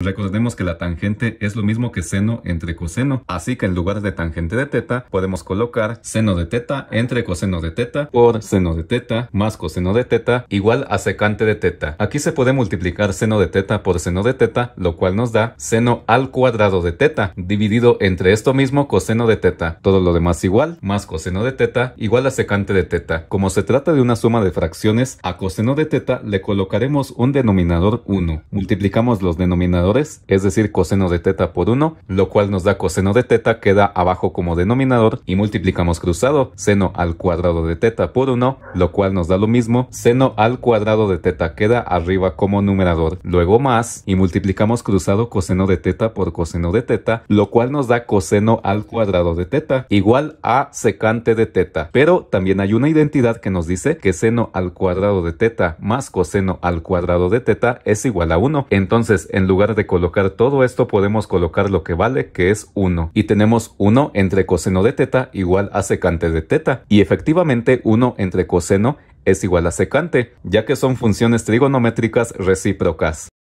Recordemos que la tangente es lo mismo que seno entre coseno, así que en lugar de tangente de teta podemos colocar seno de teta entre coseno de teta por seno de teta más coseno de teta igual a secante de teta. Aquí se puede multiplicar seno de teta por seno de teta, lo cual nos da seno al cuadrado de teta dividido entre esto mismo coseno de teta. Todo lo demás igual, más coseno de teta igual a secante de teta. Como se trata de una suma de fracciones, a coseno de teta le colocaremos un denominador 1. Multiplicamos los denominadores es decir, coseno de teta por 1, lo cual nos da coseno de teta, queda abajo como denominador y multiplicamos cruzado, seno al cuadrado de teta por 1, lo cual nos da lo mismo, seno al cuadrado de teta queda arriba como numerador, luego más y multiplicamos cruzado coseno de teta por coseno de teta, lo cual nos da coseno al cuadrado de teta, igual a secante de teta, pero también hay una identidad que nos dice que seno al cuadrado de teta más coseno al cuadrado de teta es igual a 1, entonces en lugar de de colocar todo esto podemos colocar lo que vale, que es 1. Y tenemos 1 entre coseno de teta igual a secante de teta. Y efectivamente 1 entre coseno es igual a secante, ya que son funciones trigonométricas recíprocas.